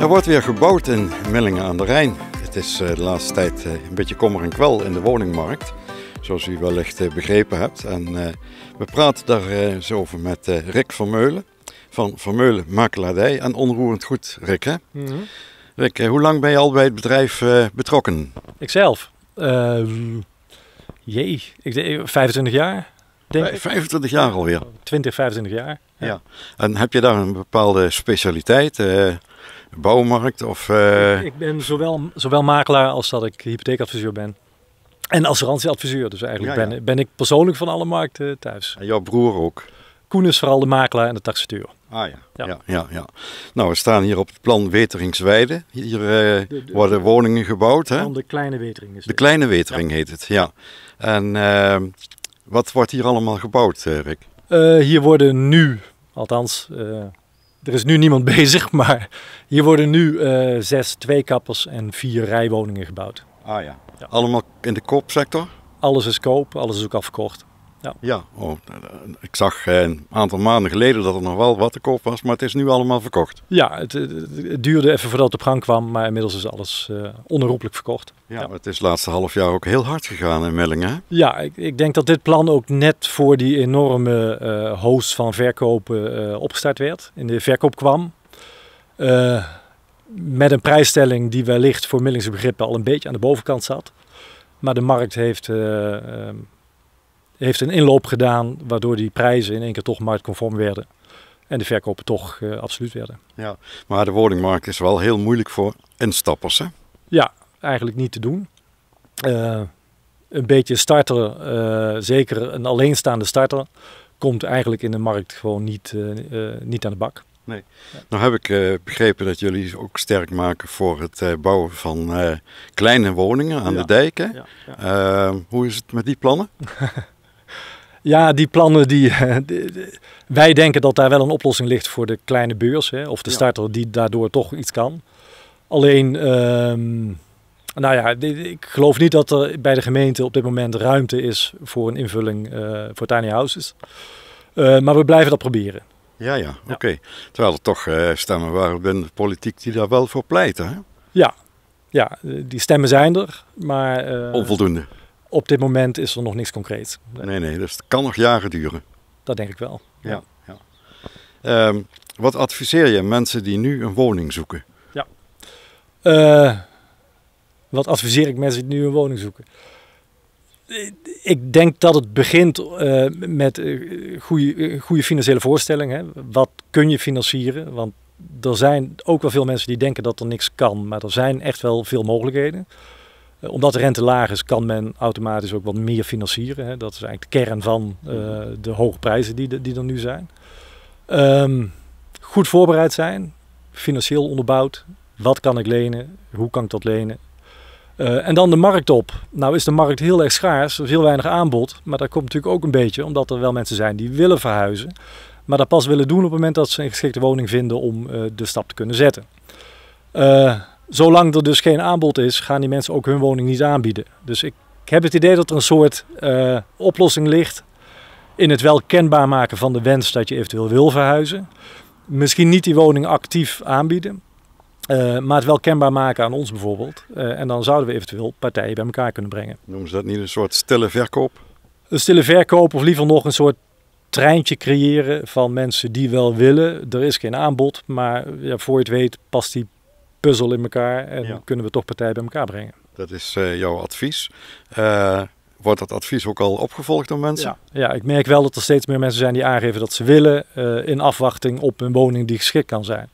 Er wordt weer gebouwd in Millingen aan de Rijn. Het is eh, de laatste tijd eh, een beetje kommer en kwel in de woningmarkt, zoals u wellicht eh, begrepen hebt. En we praten daar zo over met Rick Vermeulen van Vermeulen Makelaardij en Onroerend Goed, Rick. Hè? Mhm. Rick, hoe lang ben je al bij het bedrijf betrokken? Ikzelf? Uh, jee, ik, 25 jaar. Denk ik. 25 jaar alweer. 20, 25 jaar. Ja. En heb je daar een bepaalde specialiteit? Uh, bouwmarkt? Of, eh, Ik ben zowel, zowel makelaar als dat ik hypotheekadviseur ben. En assurantieadviseur. Dus eigenlijk Ben, ik persoonlijk van alle markten thuis. En jouw broer ook? Koen is vooral de makelaar en de taxateur. Ah ja. Ja. ja, ja, Nou, we staan hier op het plan Weteringsweide. Hier eh, worden woningen gebouwd. Hè? de Kleine Wetering is De Kleine Wetering heet het, ja. En eh, wat wordt hier allemaal gebouwd, Rick? hier worden nu, althans er is nu niemand bezig, maar hier worden nu eh, zes tweekappers en vier rijwoningen gebouwd. Ah ja. Allemaal in de koopsector? Alles is koop, alles is ook afgekocht. Ja, ja oh, nou, nou, ik zag eh, een aantal maanden geleden dat er nog wel wat te koop was, maar het is nu allemaal verkocht. Ja, het, duurde even voordat het op gang kwam, maar inmiddels is alles uh, onherroepelijk verkocht. Ja, maar het is het laatste half jaar ook heel hard gegaan in Mellingen. Ja, ik, ik, denk dat dit plan ook net voor die enorme uh, eh, host van verkopen opgestart werd, in de verkoop kwam. met een prijsstelling die wellicht voor Millingse begrippen al een beetje aan de bovenkant zat. Maar de markt heeft heeft een inloop gedaan waardoor die prijzen in één keer toch marktconform werden. En de verkopen toch eh, absoluut werden. Ja, maar de woningmarkt is wel heel moeilijk voor instappers hè? Ja, eigenlijk niet te doen. Eh, een beetje starter, eh, zeker een alleenstaande starter, komt eigenlijk in de markt gewoon niet, niet aan de bak. Nee. Nou heb ik begrepen dat jullie ook sterk maken voor het bouwen van kleine woningen aan de dijken. hoe is het met die plannen? Ja, die plannen die, eh, Wij denken dat daar wel een oplossing ligt voor de kleine beurs. Hè, of de starter die daardoor toch iets kan. Alleen, ehm, nou ja, ik geloof niet dat er bij de gemeente op dit moment ruimte is voor een invulling eh, voor tiny houses. Eh, maar we blijven dat proberen. Ja, ja, oké. Terwijl er toch stemmen waren binnen de politiek die daar wel voor pleiten. Hè? Ja, ja, die stemmen zijn er, maar... Onvoldoende op dit moment is er nog niks concreets. Nee, nee, dus het kan nog jaren duren. Dat denk ik wel. Ja. ja. Ehm, wat adviseer je mensen die nu een woning zoeken? Ja. Eh, wat adviseer ik mensen die nu een woning zoeken? Ik denk dat het begint eh, met eh, goede, goede financiële voorstellingen. Wat kun je financieren? Want er zijn ook wel veel mensen die denken dat er niks kan, maar er zijn echt wel veel mogelijkheden. Eh, omdat de rente laag is, kan men automatisch ook wat meer financieren. Hè. Dat is eigenlijk de kern van eh, mhm. de hoge prijzen die, die er nu zijn. Ehm, goed voorbereid zijn, financieel onderbouwd. Wat kan ik lenen? Hoe kan ik dat lenen? Eh, en dan de markt op. Nou is de markt heel erg schaars, er is heel weinig aanbod. Maar dat komt natuurlijk ook een beetje omdat er wel mensen zijn die willen verhuizen. Maar dat pas willen doen op het moment dat ze een geschikte woning vinden om de stap te kunnen zetten. Uh, zolang er dus geen aanbod is, gaan die mensen ook hun woning niet aanbieden. Dus ik, heb het idee dat er een soort eh, oplossing ligt in het wel kenbaar maken van de wens dat je eventueel wil verhuizen. Misschien niet die woning actief aanbieden, eh, maar het wel kenbaar maken aan ons bijvoorbeeld. Eh, en dan zouden we eventueel partijen bij elkaar kunnen brengen. Noemen ze dat niet een soort stille verkoop? Een stille verkoop of liever nog een soort treintje creëren van mensen die wel willen. Er is geen aanbod, maar ja, voor je het weet past die puzzel in elkaar en kunnen we toch partijen bij elkaar brengen. Dat is eh, jouw advies. Eh, wordt dat advies ook al opgevolgd door mensen? Ja. ik merk wel dat er steeds meer mensen zijn die aangeven dat ze willen eh, in afwachting op een woning die geschikt kan zijn.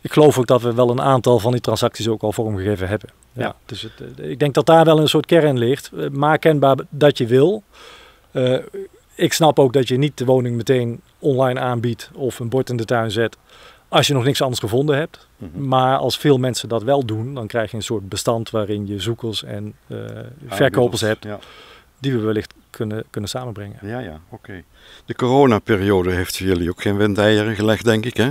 ik geloof ook dat we wel een aantal van die transacties ook al vormgegeven hebben. Ja. Dus het, ik denk dat daar wel een soort kern ligt. maak kenbaar dat je wil ik snap ook dat je niet de woning meteen online aanbiedt of een bord in de tuin zet. Als je nog niks anders gevonden hebt. Mhm. Maar als veel mensen dat wel doen, dan krijg je een soort bestand waarin je zoekers en eh, verkopers hebt. Die we wellicht kunnen, kunnen samenbrengen. Ja, ja, oké. De coronaperiode heeft jullie ook geen windeieren gelegd, denk ik, hè?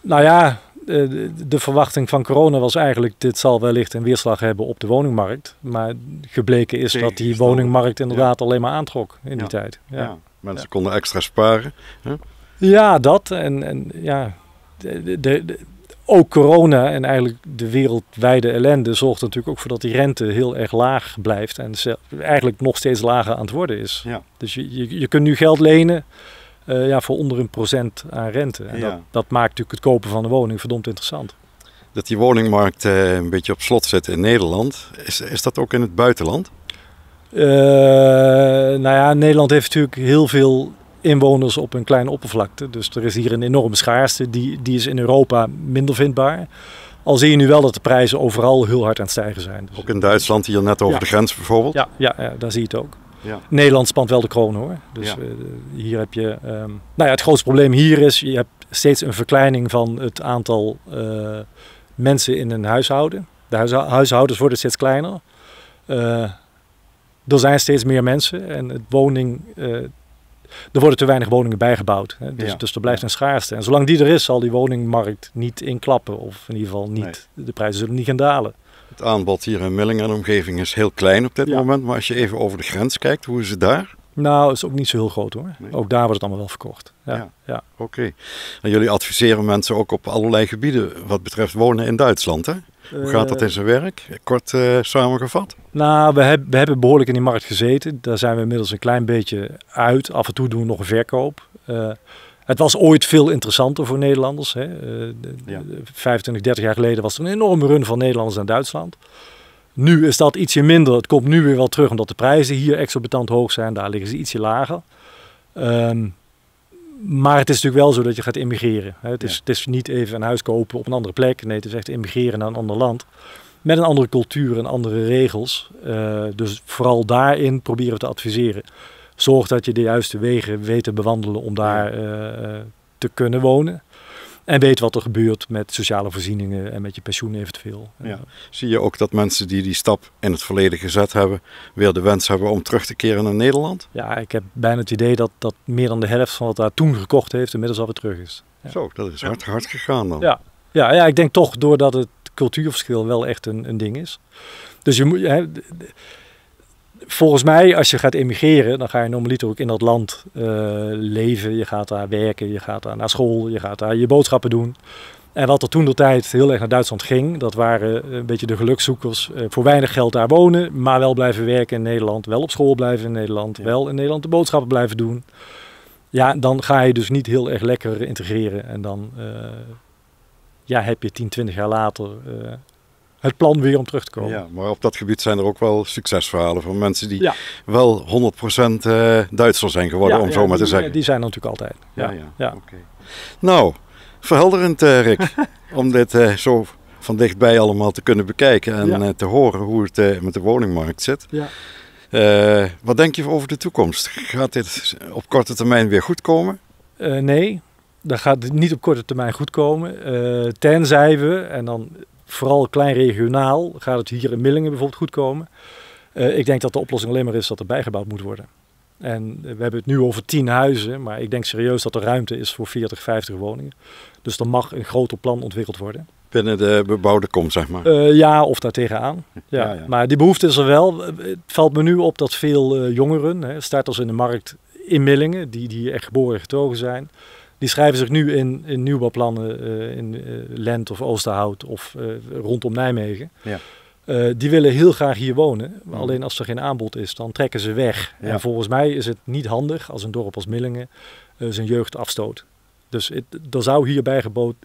Nou ja, eh, de, de verwachting van corona was eigenlijk, dit zal wellicht een weerslag hebben op de woningmarkt. Maar gebleken is dat die woningmarkt inderdaad alleen maar aantrok in die tijd. Ja. Mensen konden extra sparen. Hè? Ja, dat. En, en ja, de, de, ook corona en eigenlijk de wereldwijde ellende zorgt natuurlijk ook voor dat die rente heel erg laag blijft. En eigenlijk nog steeds lager aan het worden is. Ja. Dus je, je, je kunt nu geld lenen. Eh, ja, voor onder een procent aan rente. En dat, dat, maakt natuurlijk het kopen van een woning verdomd interessant. Dat die woningmarkt eh, een beetje op slot zit in Nederland, is, is dat ook in het buitenland? Uh, nou ja, Nederland heeft natuurlijk heel veel inwoners op een kleine oppervlakte. Dus er is hier een enorme schaarste, die, die is in Europa minder vindbaar. Al zie je nu wel dat de prijzen overal heel hard aan het stijgen zijn. Dus ook in Duitsland, hier net over de grens bijvoorbeeld? Ja, ja, daar zie je het ook. Nederland spant wel de kroon hoor. Dus eh, hier heb je. Ehm, nou ja, het grootste probleem hier is: je hebt steeds een verkleining van het aantal eh, mensen in een huishouden. De huishoudens worden steeds kleiner. Eh, er zijn steeds meer mensen en het woning, er worden te weinig woningen bijgebouwd. Hè? Dus, dus, er blijft een schaarste. En zolang die er is, zal die woningmarkt niet inklappen. Of in ieder geval niet. De prijzen zullen niet gaan dalen. Het aanbod hier in Millingen en omgeving is heel klein op dit moment. Maar als je even over de grens kijkt, hoe is het daar? Nou, is ook niet zo heel groot hoor. Ook daar wordt het allemaal wel verkocht. Ja, ja. oké. En jullie adviseren mensen ook op allerlei gebieden wat betreft wonen in Duitsland, hè? Hoe eh, gaat dat in zijn werk? Kort eh, samengevat. Nou, we, heb, we, hebben behoorlijk in die markt gezeten. Daar zijn we inmiddels een klein beetje uit. Af en toe doen we nog een verkoop. Eh, het was ooit veel interessanter voor Nederlanders. Hè. Uh, 25, 30 jaar geleden was er een enorme run van Nederlanders naar Duitsland. Nu is dat ietsje minder. Het komt nu weer wel terug omdat de prijzen hier exorbitant hoog zijn. Daar liggen ze ietsje lager. Ehm, maar het is natuurlijk wel zo dat je gaat immigreren. Het, is, het is niet even een huis kopen op een andere plek. Nee, het is echt immigreren naar een ander land. Met een andere cultuur en andere regels. Eh, dus vooral daarin proberen we te adviseren. Zorg dat je de juiste wegen weet te bewandelen om daar eh, eh, te kunnen wonen. En weet wat er gebeurt met sociale voorzieningen en met je pensioen eventueel. Zie je ook dat mensen die die stap in het verleden gezet hebben, weer de wens hebben om terug te keren naar Nederland? Ja, ik heb bijna het idee dat, dat meer dan de helft van wat daar toen gekocht heeft, inmiddels alweer terug is. Zo, dat is hard, hard gegaan dan. Ja. Ja, ja, ik denk toch doordat het cultuurverschil wel echt een, een ding is. Dus je moet... Hè, volgens mij, als je gaat emigreren, dan ga je normaliter ook in dat land eh, leven. Je gaat daar werken, je gaat daar naar school, je gaat daar je boodschappen doen. En wat er toen de tijd heel erg naar Duitsland ging, dat waren eh, een beetje de gelukzoekers. Eh, voor weinig geld daar wonen, maar wel blijven werken in Nederland. Wel op school blijven in Nederland. Wel in Nederland de boodschappen blijven doen. Ja, dan ga je dus niet heel erg lekker integreren. En dan ja, heb je 10, 20 jaar later het plan weer om terug te komen. Ja, maar op dat gebied zijn er ook wel succesverhalen van mensen die wel 100% eh, Duitser zijn geworden, om zo maar te zeggen. Die zijn natuurlijk altijd. Ja, ja. Okay. Nou, verhelderend eh, Rick, om dit eh, zo van dichtbij allemaal te kunnen bekijken en te horen hoe het met de woningmarkt zit. Ja. wat denk je over de toekomst? Gaat dit op korte termijn weer goed komen? nee, dat gaat niet op korte termijn goed komen. tenzij we, en dan vooral klein regionaal gaat het hier in Millingen bijvoorbeeld goed komen. Eh, ik denk dat de oplossing alleen maar is dat er bijgebouwd moet worden. En eh, we hebben het nu over tien huizen, maar ik denk serieus dat er ruimte is voor 40, 50 woningen. Dus er mag een groter plan ontwikkeld worden. Binnen de bebouwde kom, zeg maar. Eh, ja, of daartegenaan. Ja. Maar die behoefte is er wel. Het valt me nu op dat veel jongeren, hè, als in de markt in Millingen, die, die echt geboren getogen zijn, die schrijven zich nu in, in nieuwbouwplannen eh, in eh, Lent of Oosterhout of eh, rondom Nijmegen. Ja. die willen heel graag hier wonen. maar mhm. Alleen als er geen aanbod is, dan trekken ze weg. En volgens mij is het niet handig als een dorp als Millingen zijn jeugd afstoot. Dus er zou hier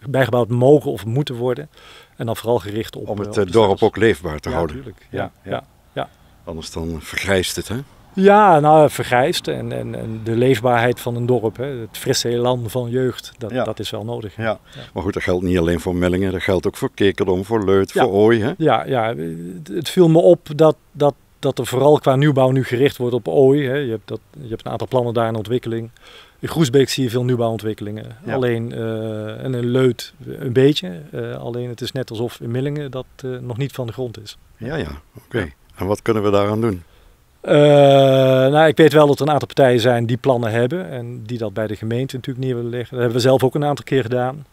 bijgebouwd, mogen of moeten worden. En dan vooral gericht op... Om het dorp ook leefbaar te houden. ja. ja. Ja. Anders dan vergrijst het, hè? Ja, nou, vergrijst en, en, en, de leefbaarheid van een dorp. Hè. Het frisse elan van jeugd, dat, dat is wel nodig. Ja. Maar goed, dat geldt niet alleen voor Mellingen, dat geldt ook voor Kekerdom, voor Leut, voor Ooi. Hè? Ja, ja, het viel me op dat, dat, dat er vooral qua nieuwbouw nu gericht wordt op Ooi. Hè. Je, hebt dat, je hebt een aantal plannen daar in ontwikkeling. In Groesbeek zie je veel nieuwbouwontwikkelingen. Alleen, uh, en in Leut een beetje. Eh, alleen het is net alsof in Millingen dat eh, nog niet van de grond is. Ja, ja, oké. En wat kunnen we daaraan doen? Eh, nou, ik weet wel dat er een aantal partijen zijn die plannen hebben en die dat bij de gemeente natuurlijk neer willen leggen. Dat hebben we zelf ook een aantal keer gedaan.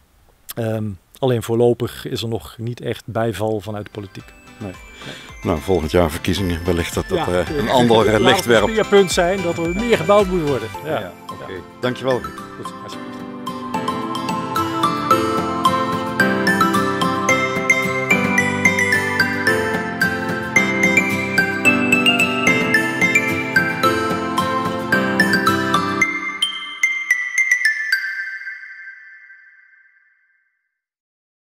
Ehm, alleen voorlopig is er nog niet echt bijval vanuit de politiek. Nee. Nou, volgend jaar verkiezingen wellicht dat dat ja, eh, een ander uh, licht werpt. Het punt zijn dat er meer gebouwd moet worden. Ja. ja, ja Dankjewel. Goed, alsjeblieft.